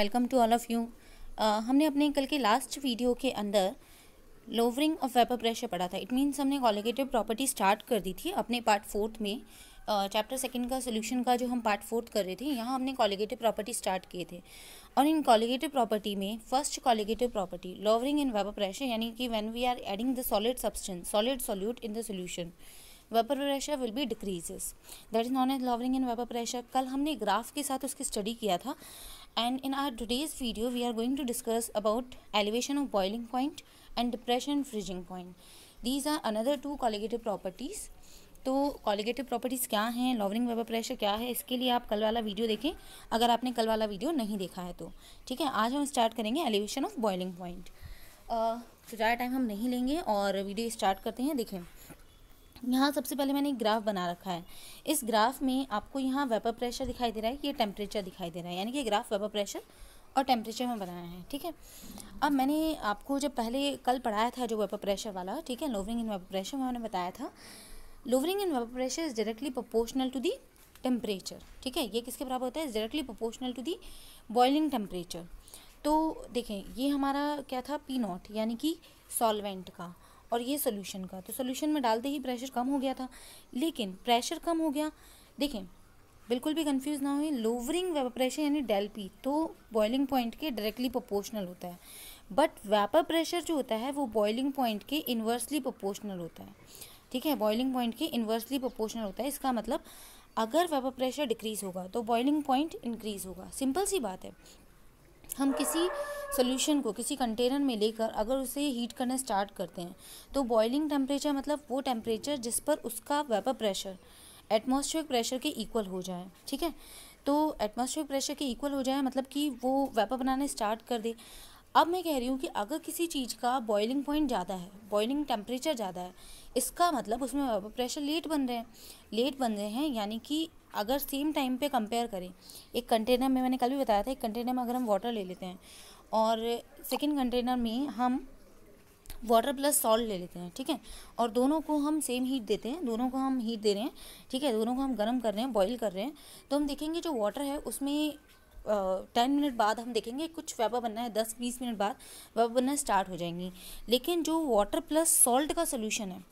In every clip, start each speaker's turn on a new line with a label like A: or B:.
A: welcome to all of you हमने अपने कल के लास्ट वीडियो के अंदर लोवरिंग ऑफ वेपर प्रेशर पढ़ा था इट मीन्स हमने कॉलिगेटिव प्रॉपर्टी स्टार्ट कर दी थी अपने पार्ट फोर्थ में चैप्टर uh, सेकंड का सोल्यूशन का जो हम पार्ट फोर्थ कर रहे थे यहाँ हमने कॉलिगेटिव प्रॉपर्टी स्टार्ट किए थे और इन कॉलिगेटिव प्रॉपर्टी में first colligative property lowering in vapour pressure यानी कि when we are adding the solid substance solid solute in the solution vapour pressure will be decreases that is known as lowering in vapour pressure कल हमने graph के साथ उसकी study किया था and in our today's video we are going to discuss about elevation of boiling point and depression freezing point these are another two colligative properties तो colligative properties क्या हैं लॉवरिंग वेपर प्रेशर क्या है इसके लिए आप कल वाला वीडियो देखें अगर आपने कल वाला वीडियो नहीं देखा है तो ठीक है आज हम स्टार्ट करेंगे एलिवेशन ऑफ बॉइलिंग पॉइंट तो ज़्यादा टाइम हम नहीं लेंगे और वीडियो स्टार्ट करते हैं देखें यहाँ सबसे पहले मैंने एक ग्राफ बना रखा है इस ग्राफ में आपको यहाँ वेपर प्रेशर दिखाई दे रहा है ये टेम्परेचर दिखाई दे रहा है यानी कि ग्राफ वेपर प्रेशर और टेम्परेचर में बनाया है ठीक है अब मैंने आपको जब पहले कल पढ़ाया था जो वेपर प्रेशर वाला ठीक है लोवरिंग इन वेपर प्रेशर में मैंने बताया था lowering in vapour pressure is directly proportional to the temperature ठीक है ये किसके बराबर होता है is directly proportional to the boiling temperature तो देखें ये हमारा क्या था पी नॉट यानी कि सॉलवेंट का और ये सोल्यूशन का तो सोल्यूशन में डालते ही प्रेशर कम हो गया था लेकिन प्रेशर कम हो गया देखें बिल्कुल भी कंफ्यूज ना हो लोवरिंग प्रेशर यानी डेल पी तो बॉइलिंग पॉइंट के डायरेक्टली प्रोपोर्शनल होता है बट वेपर प्रेशर जो होता है वो बॉइलिंग पॉइंट के इन्वर्सली प्रोपोर्शनल होता है ठीक है बॉइलिंग पॉइंट के इन्वर्सली प्रोपोर्शनल होता है इसका मतलब अगर वेपर प्रेशर डिक्रीज़ होगा तो बॉइलिंग पॉइंट इंक्रीज़ होगा सिंपल सी बात है हम किसी सोल्यूशन को किसी कंटेनर में लेकर अगर उसे हीट करना स्टार्ट करते हैं तो बॉइलिंग टेम्परेचर मतलब वो टेम्परेचर जिस पर उसका वेपर प्रेशर एटमॉस्फेरिक प्रेशर के इक्वल हो जाए ठीक है तो एटमॉस्फेरिक प्रेशर के इक्वल हो जाए मतलब कि वो वेपर बनाने स्टार्ट कर दे अब मैं कह रही हूँ कि अगर किसी चीज़ का बॉइलिंग पॉइंट ज़्यादा है बॉइलिंग टेम्परेचर ज़्यादा है इसका मतलब उसमें प्रेशर लेट बन रहे हैं लेट बन रहे हैं यानी कि अगर सेम टाइम पे कंपेयर करें एक कंटेनर में मैंने कल भी बताया था एक कंटेनर में अगर हम वाटर ले लेते हैं और सेकेंड कंटेनर में हम वाटर प्लस सॉल्ट ले लेते हैं ठीक है और दोनों को हम सेम हीट देते हैं दोनों को हम हीट दे रहे हैं ठीक है दोनों को हम गर्म कर रहे हैं बॉईल कर रहे हैं तो हम देखेंगे जो वाटर है उसमें टेन मिनट बाद हम देखेंगे कुछ वेबा बनना है दस बीस मिनट बाद वेबा बनना स्टार्ट हो जाएंगी लेकिन जो वाटर प्लस सॉल्ट का सोल्यूशन है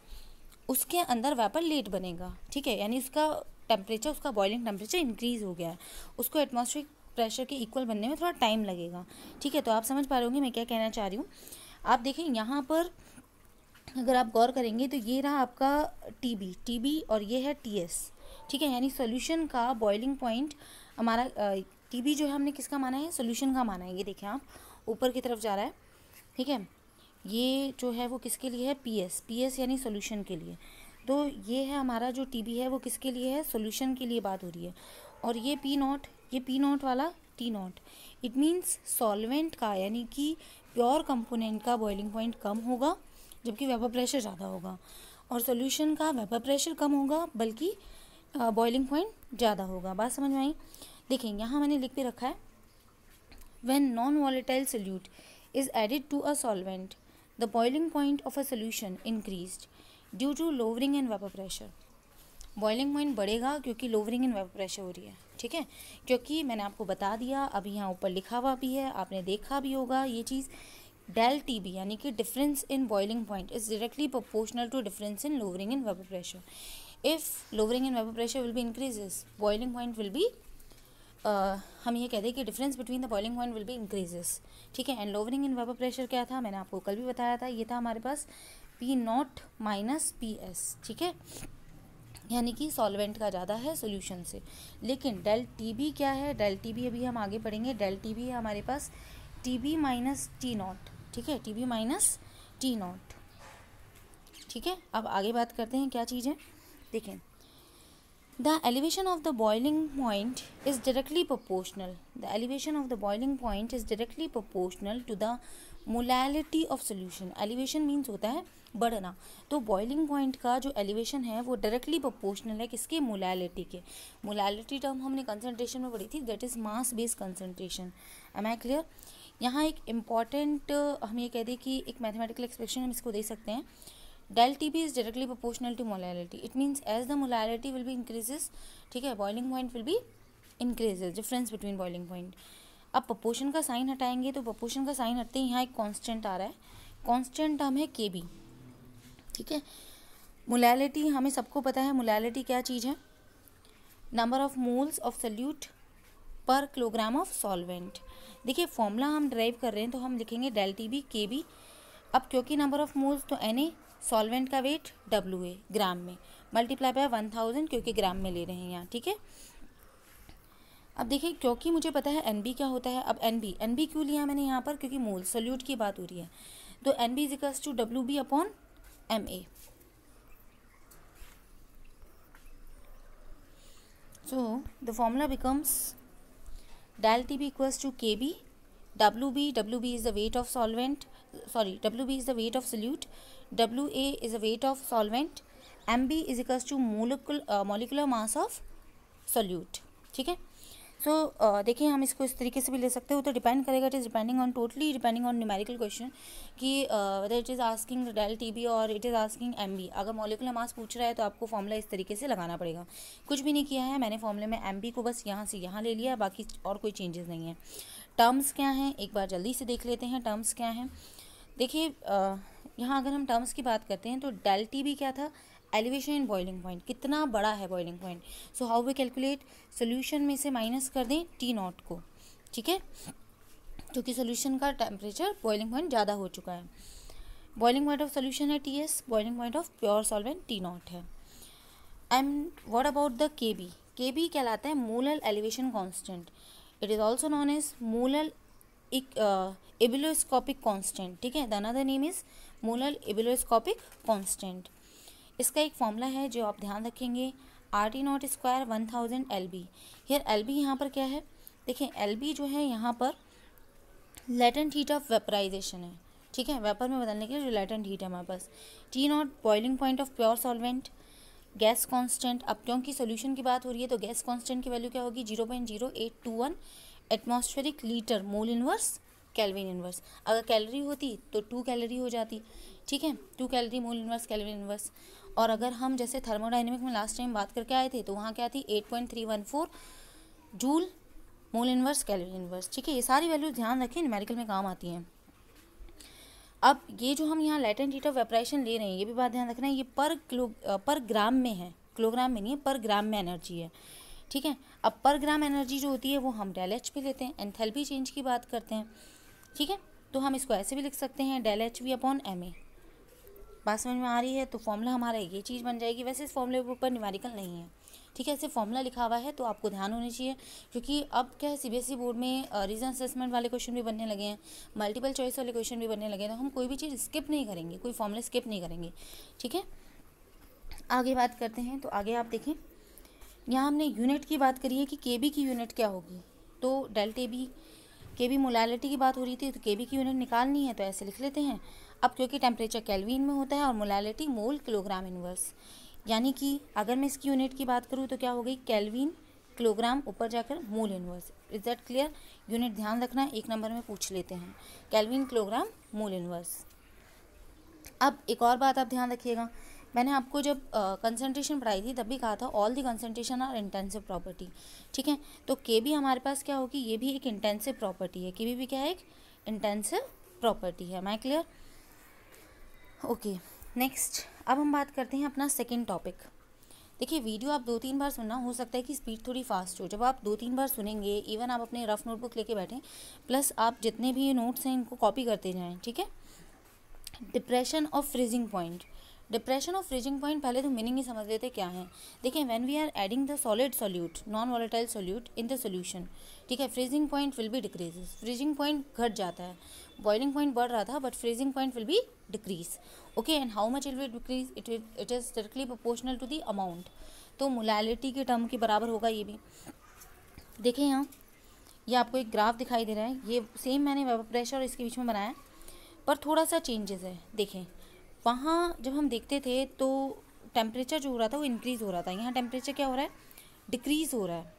A: उसके अंदर वेपर लेट बनेगा ठीक है यानी उसका टेम्परेचर उसका बॉइलिंग टेम्परेचर इंक्रीज़ हो गया है उसको एटमॉस्फेरिक प्रेशर के इक्वल बनने में थोड़ा टाइम लगेगा ठीक है तो आप समझ पा रहे होंगे मैं क्या कहना चाह रही हूँ आप देखें यहाँ पर अगर आप गौर करेंगे तो ये रहा आपका टीबी टीबी और ये है टीएस ठीक है यानी सोल्यूशन का बॉइलिंग पॉइंट हमारा टी बी जो है हमने किसका माना है सोल्यूशन का माना है ये देखें आप ऊपर की तरफ जा रहा है ठीक है ये जो है वो किसके लिए है पी एस पी एस यानी सोल्यूशन के लिए तो ये है हमारा जो टी बी है वो किसके लिए है सोल्यूशन के लिए बात हो रही है और ये पी नॉट ये पी नॉट वाला T not it means solvent का यानी कि प्योर कंपोनेंट का बॉइलिंग पॉइंट कम होगा जबकि वेपर प्रेशर ज़्यादा होगा और सोल्यूशन का वेपर प्रेशर कम होगा बल्कि बॉइलिंग पॉइंट ज़्यादा होगा बात समझ में आई देखें यहाँ मैंने लिख भी रखा है when non volatile solute is added to a solvent the boiling point of a solution increase due to lowering and vapour pressure boiling point बढ़ेगा क्योंकि लोवरिंग एंड वेपर प्रेशर हो रही है ठीक है क्योंकि मैंने आपको बता दिया अभी यहाँ ऊपर लिखा हुआ भी है आपने देखा भी होगा ये चीज़ डेल टी बी यानी कि difference in boiling point is directly proportional to difference in lowering in vapour pressure if lowering in vapour pressure will भी इंक्रीजेस बॉइलिंग पॉइंट विल भी हम ये कह दें कि difference between the boiling point will be increases ठीक है and lowering in vapour pressure क्या था मैंने आपको कल भी बताया था ये था हमारे पास P not minus P S ठीक है यानी कि सॉल्वेंट का ज़्यादा है सोल्यूशन से लेकिन डेल टी बी क्या है डेल टी बी अभी हम आगे बढ़ेंगे डेल टी बी है हमारे पास T B minus T not ठीक है T B minus T not ठीक है अब आगे बात करते हैं क्या चीज़ है देखें the elevation of the boiling point is directly proportional the elevation of the boiling point is directly proportional to the molality of solution elevation means होता है बढ़ना तो बॉइलिंग पॉइंट का जो एलिवेशन है वो डायरेक्टली प्रोपोर्शनल है किसके मोलैलिटी के मोलैलिटी टर्म हमने कंसनट्रेशन में पढ़ी थी that is mass based concentration am I clear यहाँ एक इम्पॉर्टेंट हम ये कह दें कि एक मैथमेटिकल एक्सप्रेशन हम इसको दे सकते हैं del T B is directly proportional to molality it means as the molality will भी इंक्रीजेस ठीक है बॉइलिंग पॉइंट विल भी increases difference between boiling point अब प्रपोशन का साइन हटाएंगे तो प्रपोशन का साइन हटते ही यहाँ एक कॉन्स्टेंट आ रहा है कॉन्स्टेंट टर्म है के बी ठीक है मोलैलिटी हमें सबको पता है मोलैलिटी क्या चीज़ है number of moles of solute per kilogram of solvent देखिए फॉर्मूला हम ड्राइव कर रहे हैं तो हम लिखेंगे del T B K B अब क्योंकि नंबर ऑफ मोल्स तो एन ए सॉल्वेंट का वेट डब्ल्यू ए ग्राम में मल्टीप्लाई बाय वन थाउजेंड क्योंकि ग्राम में ले रहे हैं यहाँ ठीक है अब देखिए क्योंकि मुझे पता है एन बी क्या होता है अब एन बी एन बी क्यों लिया मैंने यहाँ पर क्योंकि मोल सोल्यूट की बात हो रही है तो N B equals to W B upon M A so the formula becomes del T B equals to K B W W B B is the weight of solvent sorry W B is the weight of solute W A is a weight of solvent M B is equals to uh, molecular mass of solute ठीक है सो uh, देखिए हम इसको इस तरीके से भी ले सकते हो तो डिपेंड करेगा it is depending on totally depending on numerical question कि whether it is asking del T B और it is asking M B अगर मॉलिकुलर मास पूछ रहा है तो आपको फॉर्मूला इस तरीके से लगाना पड़ेगा कुछ भी नहीं किया है मैंने फॉर्मूले में एम बी को बस यहाँ से यहाँ ले लिया बाकी और कोई चेंजेस नहीं है टर्म्स क्या हैं एक बार जल्दी से देख लेते हैं टर्म्स क्या हैं देखिए यहाँ अगर हम टर्म्स की बात करते हैं तो डेल टी भी क्या था एलिवेशन इन बॉइलिंग पॉइंट कितना बड़ा है boiling point so how we calculate solution में से माइनस कर दें टी नॉट को ठीक है क्योंकि सोल्यूशन का टेम्परेचर बॉइलिंग पॉइंट ज़्यादा हो चुका है बॉइलिंग पॉइंट ऑफ सोल्यूशन है T S boiling point of pure solvent T not है and what about the K B K B कहलाता है molar elevation constant it is also known as molal ebullioscopic constant ठीक है the other name is molal ebullioscopic constant इसका एक formula है जो आप ध्यान रखेंगे R T not square one thousand L B here L B यहाँ पर क्या है देखिए एल बी जो है यहाँ पर लेटेंट हीट ऑफ वेपराइजेशन है ठीक है वेपर में बदलने के लिए जो लेटेंट हीट है हमारे पास T not boiling point of pure solvent gas constant अब क्योंकि सोल्यूशन की बात हो रही है तो गैस कांस्टेंट की वैल्यू क्या होगी zero point zero eight two one atmospheric litre mole inverse kelvin inverse अगर कैलरी होती तो टू कैलरी हो जाती ठीक है two calorie mole inverse kelvin inverse और अगर हम जैसे थर्मोडाइनमिक में लास्ट टाइम बात करके आए थे तो वहाँ क्या थी eight point three one four joule mole inverse kelvin inverse ठीक है ये सारी वैल्यू ध्यान रखें न्यूमेरिकल में काम आती हैं अब ये जो हम यहाँ लाइट हीट ऑफ वेपराइशन ले रहे हैं ये भी बात ध्यान रखना है ये पर किलो पर ग्राम में है किलोग्राम में नहीं है पर ग्राम में एनर्जी है ठीक है अब पर ग्राम एनर्जी जो होती है वो हम डेल एच पे लेते हैं एंथेल्पी चेंज की बात करते हैं ठीक है तो हम इसको ऐसे भी लिख सकते हैं del H V upon M A बात समझ में आ रही है तो फॉर्मूला हमारा ये चीज़ बन जाएगी वैसे इस फॉर्मूले के ऊपर निवारिकल नहीं है ठीक है ऐसे फॉर्मूला लिखा हुआ है तो आपको ध्यान होना चाहिए क्योंकि अब क्या है सीबीएसई बोर्ड e में रीजन असेसमेंट वाले क्वेश्चन भी बनने लगे हैं मल्टीपल चॉइस वाले क्वेश्चन भी बनने लगे हैं तो हम कोई भी चीज़ स्किप नहीं करेंगे कोई फॉर्मूला स्किप नहीं करेंगे ठीक है आगे बात करते हैं तो आगे आप देखें यहाँ हमने यूनिट की बात करी है कि के की यूनिट क्या होगी तो delta B K B molality की बात हो रही थी तो के बी की यूनिट निकालनी है तो ऐसे लिख लेते हैं अब क्योंकि टेम्परेचर कैलवीन में होता है और मोलैलिटी मोल किलोग्राम इनवर्स यानी कि अगर मैं इसकी यूनिट की बात करूँ तो क्या हो गई कैलविन किलोग्राम ऊपर जाकर mole inverse is that clear unit ध्यान रखना एक नंबर में पूछ लेते हैं कैलविन किलोग्राम मोल इनवर्स अब एक और बात आप ध्यान रखिएगा मैंने आपको जब कंसंट्रेशन uh, पढ़ाई थी तब भी कहा था all the concentration are intensive property ठीक है तो के भी हमारे पास क्या होगी ये भी एक इंटेंसिव प्रॉपर्टी है के भी, भी क्या है एक इंटेंसिव प्रॉपर्टी है माई क्लियर ओके नेक्स्ट अब हम बात करते हैं अपना सेकेंड टॉपिक देखिए वीडियो आप दो तीन बार सुनना हो सकता है कि स्पीड थोड़ी फास्ट हो जब आप दो तीन बार सुनेंगे इवन आप अपने रफ़ नोटबुक लेके बैठें प्लस आप जितने भी नोट्स हैं इनको कॉपी करते जाएँ ठीक है डिप्रेशन और freezing point depression of freezing point पहले तो मीनिंग ही समझ लेते क्या है देखिए when we are adding the solid solute non volatile solute in the solution ठीक है freezing point will be decrease freezing point घट जाता है बॉइलिंग पॉइंट बढ़ रहा था but freezing point will be decrease okay and how much it will decrease it it is directly proportional to the amount तो molality के term के बराबर होगा ये भी देखिए यहाँ ये आपको एक ग्राफ दिखाई दे रहा है ये सेम मैंने वेपर प्रेशर और इसके बीच में बनाया पर थोड़ा सा चेंजेस है देखें वहाँ जब हम देखते थे तो टेम्परेचर जो हो रहा था वो इंक्रीज़ हो रहा था यहाँ टेम्परेचर क्या हो रहा है डिक्रीज़ हो रहा है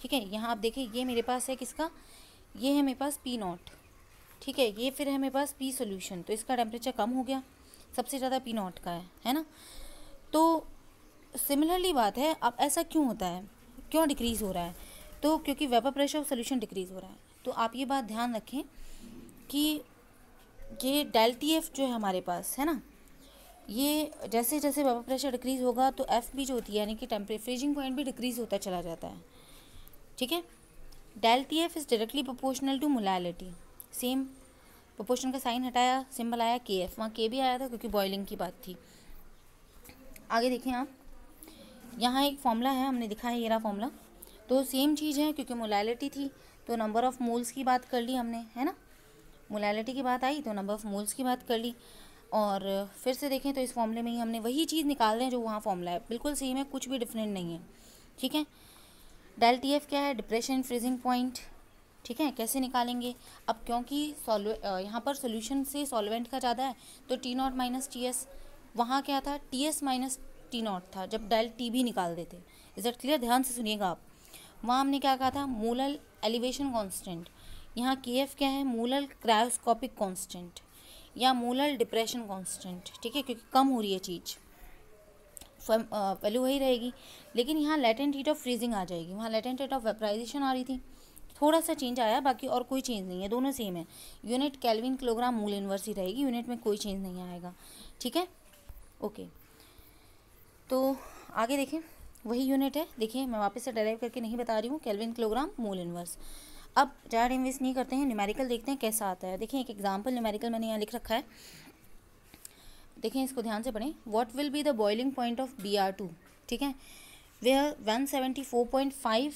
A: ठीक है यहाँ आप देखें ये मेरे पास है किसका ये है मेरे पास पी नॉट ठीक है ये फिर है मेरे पास पी सोल्यूशन तो इसका टेम्परेचर कम हो गया सबसे ज़्यादा पी नॉट का है है ना तो सिमिलरली बात है अब ऐसा क्यों होता है क्यों डिक्रीज़ हो रहा है तो क्योंकि vapour pressure of solution decrease हो रहा है तो आप ये बात ध्यान रखें कि ये डेल टी एफ जो है हमारे पास है ना ये जैसे जैसे वेपर प्रेशर डिक्रीज़ होगा तो एफ़ भी जो होती है यानी कि टेम्परे फ्रीजिंग पॉइंट भी डिक्रीज़ होता चला जाता है ठीक है del T F is directly proportional to molality same proportion का साइन हटाया सिंबल आया के एफ वहाँ के भी आया था क्योंकि बॉइलिंग की बात थी आगे देखें आप यहाँ एक फॉर्मूला है हमने दिखा है येरा फॉर्मूला तो सेम चीज़ है क्योंकि मोलालिटी थी तो नंबर ऑफ़ मोल्स की बात कर ली हमने है ना मोलालिटी की बात आई तो नंबर ऑफ़ मोल्स की बात कर ली और फिर से देखें तो इस फॉर्मूले में ही हमने वही चीज़ निकाल दें जो वहाँ फॉर्मूला है बिल्कुल सेम है कुछ भी डिफरेंट नहीं है ठीक है डेल टी एफ क्या है डिप्रेशन फ्रीजिंग पॉइंट ठीक है कैसे निकालेंगे अब क्योंकि सॉल्व यहाँ पर सोल्यूशन से सॉल्वेंट का ज़्यादा है तो T not minus T S वहाँ क्या था T S minus T not था जब डेल टी भी निकाल देते इज दैट क्लियर ध्यान से सुनिएगा आप वहाँ हमने क्या कहा था मूलल एलिवेशन कॉन्स्टेंट यहाँ के एफ क्या है मूलल क्रायोस्कोपिक कॉन्स्टेंट या मोलर डिप्रेशन कांस्टेंट ठीक है क्योंकि कम हो रही है चीज़ वैल्यू वही रहेगी लेकिन यहाँ लेटेंट हीट ऑफ फ्रीजिंग आ जाएगी वहाँ लेटेंट हीट ऑफ वेपराइजेशन आ रही थी थोड़ा सा चेंज आया बाकी और कोई चेंज नहीं है दोनों सेम है unit kelvin kilogram mole inverse ही रहेगी यूनिट में कोई चेंज नहीं आएगा ठीक है ओके तो आगे देखें वही यूनिट है देखिए मैं वापस से डेराइव करके नहीं बता रही हूँ कैलविन किलोग्राम मूल इनवर्स अब चार इन्वेस्ट नहीं करते हैं न्यूमेरिकल देखते हैं कैसा आता है देखें एक एग्जाम्पल न्यूमेरिकल मैंने यहाँ लिख रखा है देखें इसको ध्यान से पढ़ें what will be the boiling point of B R two ठीक है वे one seventy four point five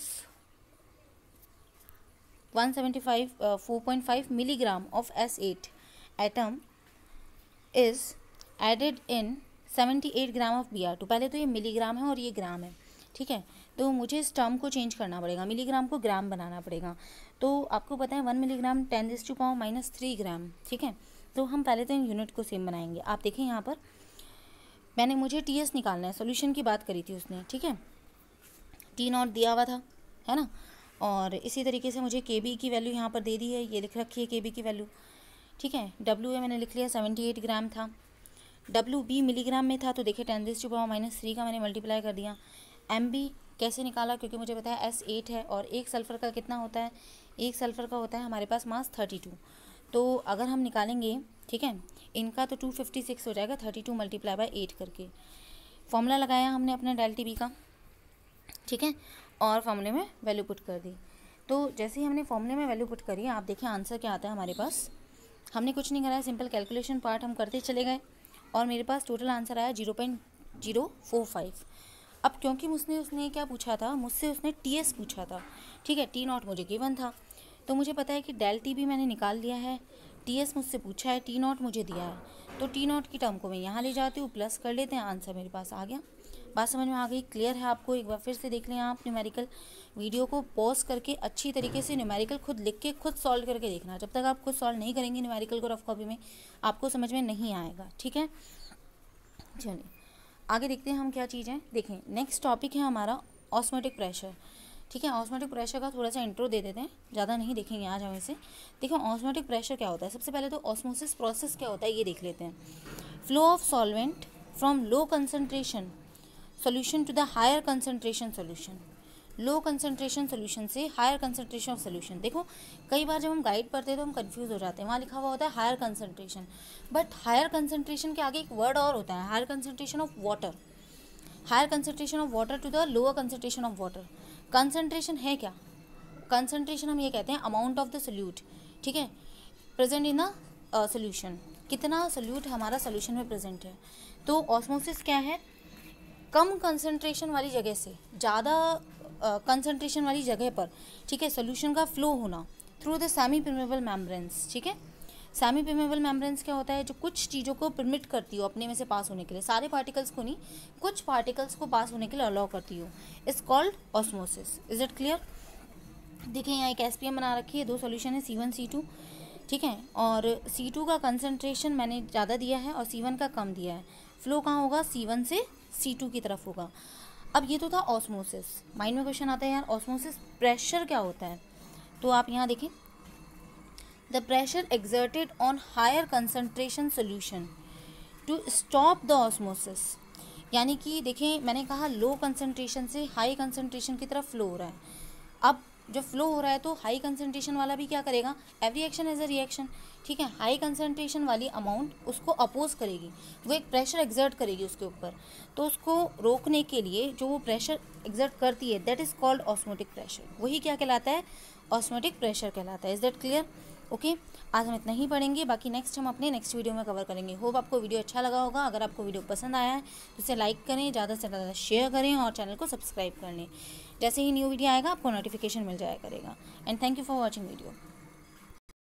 A: one seventy five four point five milligram of S eight atom is added in seventy eight gram of B R two पहले तो ये milligram है और ये ग्राम है ठीक है तो मुझे इस टर्म को चेंज करना पड़ेगा मिलीग्राम को ग्राम बनाना पड़ेगा तो आपको पता है one milligram ten this to power minus three gram ठीक है तो हम पहले तो इन यूनिट को सेम बनाएंगे आप देखें यहाँ पर मैंने मुझे टी एस निकालना है सोल्यूशन की बात करी थी उसने ठीक है टी नॉट दिया हुआ था है ना और इसी तरीके से मुझे के बी की वैल्यू यहाँ पर दे दी है ये लिख रखी है के बी की वैल्यू ठीक है डब्ल्यू ए मैंने लिख लिया सेवेंटी एट ग्राम था डब्ल्यू बी मिलीग्राम में था तो देखिए ten this to power minus three का मैंने मल्टीप्लाई कर दिया एम बी कैसे निकाला क्योंकि मुझे पता है एस एट है और एक सल्फ़र का कितना होता है एक सल्फ़र का होता है हमारे पास मास थर्टी टू तो अगर हम निकालेंगे ठीक है इनका तो टू फिफ्टी सिक्स हो जाएगा thirty two multiply by eight करके फॉर्मूला लगाया हमने अपने डेल टी बी का ठीक है और फॉर्मूले में वैल्यू पुट कर दी तो जैसे ही हमने फॉर्मूले में वैल्यू पुट करी आप देखें आंसर क्या आता है हमारे पास हमने कुछ नहीं कराया सिंपल कैलकुलेशन पार्ट हम करते चले गए और मेरे पास टोटल आंसर आया zero point zero four five अब क्योंकि मुझने उसने क्या पूछा था मुझसे उसने टी एस पूछा था ठीक है टी नॉट मुझे गिवन था तो मुझे पता है कि डेल टी भी मैंने निकाल दिया है टी एस मुझसे पूछा है टी नॉट मुझे दिया है तो टी नॉट की टर्म को मैं यहाँ ले जाती हूँ प्लस कर लेते हैं आंसर मेरे पास आ गया बात समझ में आ गई क्लियर है आपको एक बार फिर से देख लें आप न्यूमेरिकल वीडियो को पॉज करके अच्छी तरीके से न्यूमेरिकल खुद लिख के खुद सॉल्व करके देखना जब तक आप खुद सॉल्व नहीं करेंगे न्यूमेरिकल को रफ कॉपी में आपको समझ में नहीं आएगा ठीक है चलिए आगे देखते हैं हम क्या चीज़ है देखें नेक्स्ट टॉपिक है हमारा ऑस्मेटिक प्रेशर ठीक है ऑस्मेटिक प्रेशर का थोड़ा सा इंट्रो दे देते हैं ज़्यादा नहीं देखेंगे आज हम इसे देखो ऑस्मेटिक प्रेशर क्या होता है सबसे पहले तो ऑस्मोसिस प्रोसेस क्या होता है ये देख लेते हैं flow of solvent from low concentration solution to the higher concentration solution low concentration solution से हायर कंसनट्रेशन ऑफ सोल्यूशन देखो कई बार जब हम गाइड पढ़ते हैं तो हम कन्फ्यूज हो जाते हैं वहाँ लिखा हुआ होता है higher concentration but higher concentration के आगे एक वर्ड और होता है higher concentration of water higher concentration of water to the lower concentration of water concentration है क्या कंसनट्रेशन हम ये कहते हैं अमाउंट ऑफ द सोल्यूट ठीक है प्रेजेंट इन द सोल्यूशन कितना सोल्यूट हमारा सोल्यूशन में प्रेजेंट है तो ऑस्मोसिस क्या है कम कंसनट्रेशन वाली जगह से ज़्यादा कंसंट्रेशन वाली जगह पर ठीक है सोल्यूशन का फ्लो होना through the semi permeable membranes ठीक है सेमी प्रिमेबल मेम्ब्रेन्स क्या होता है जो कुछ चीज़ों को परमिट करती हो अपने में से पास होने के लिए सारे पार्टिकल्स को नहीं कुछ पार्टिकल्स को पास होने के लिए अलाउ करती हो it's called osmosis is it clear देखिए यहाँ एक एस बना रखी है दो सोल्यूशन है सी वन सी टू ठीक है और सी टू का कंसंट्रेशन मैंने ज़्यादा दिया है और सी वन का कम दिया है फ्लो कहाँ होगा सी वन से सी टू की तरफ होगा अब ये तो था ऑस्मोसिस माइंड में क्वेश्चन आता है यार ऑस्मोसिस प्रेशर क्या होता है तो आप यहाँ देखें the pressure exerted on higher concentration solution to stop the osmosis यानी कि देखें मैंने कहा लो कंसनट्रेशन से हाई कंसनट्रेशन की तरफ फ्लो हो रहा है अब जब फ्लो हो रहा है तो हाई कंसनट्रेशन वाला भी क्या करेगा every action as a reaction ठीक है हाई कंसनट्रेशन वाली अमाउंट उसको अपोज करेगी वो एक प्रेशर एग्जर्ट करेगी उसके ऊपर तो उसको रोकने के लिए जो वो प्रेशर एग्जर्ट करती है that is called osmotic pressure वही क्या कहलाता है ऑस्मोटिक प्रेशर कहलाता है इज़ दैट क्लियर ओके आज हम इतना ही पढ़ेंगे बाकी नेक्स्ट हम अपने नेक्स्ट वीडियो में कवर करेंगे होप आपको वीडियो अच्छा लगा होगा अगर आपको वीडियो पसंद आया है तो इसे लाइक करें ज़्यादा से ज़्यादा शेयर करें और चैनल को सब्सक्राइब कर लें जैसे ही न्यू वीडियो आएगा आपको नोटिफिकेशन मिल जाया करेगा and thank you for watching video